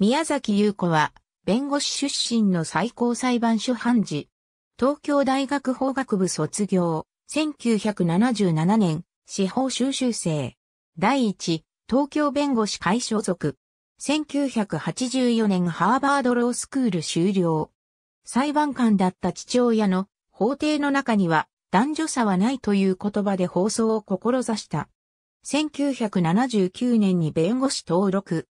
宮崎優子は、弁護士出身の最高裁判所判事。東京大学法学部卒業、1977年、司法修習生。第一、東京弁護士会所属。1984年ハーバードロースクール修了。裁判官だった父親の法廷の中には男女差はないという言葉で放送を志した。1979年に弁護士登録。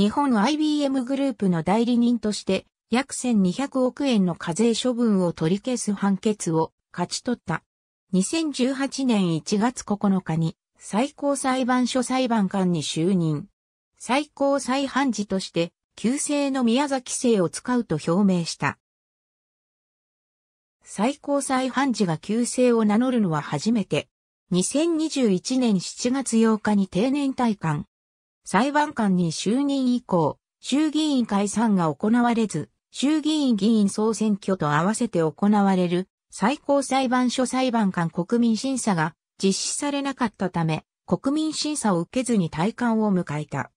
日本 IBM グループの代理人として約1200億円の課税処分を取り消す判決を勝ち取った。2018年1月9日に最高裁判所裁判官に就任。最高裁判事として旧制の宮崎姓を使うと表明した。最高裁判事が旧姓を名乗るのは初めて。2021年7月8日に定年退官。裁判官に就任以降、衆議院解散が行われず、衆議院議員総選挙と合わせて行われる最高裁判所裁判官国民審査が実施されなかったため、国民審査を受けずに退官を迎えた。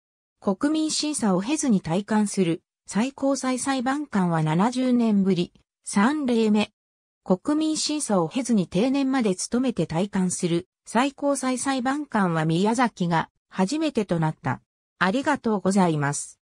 国民審査を経ずに退官する最高裁裁判官は70年ぶり、3例目。国民審査を経ずに定年まで務めて退官する最高裁裁判官は宮崎が初めてとなった。ありがとうございます。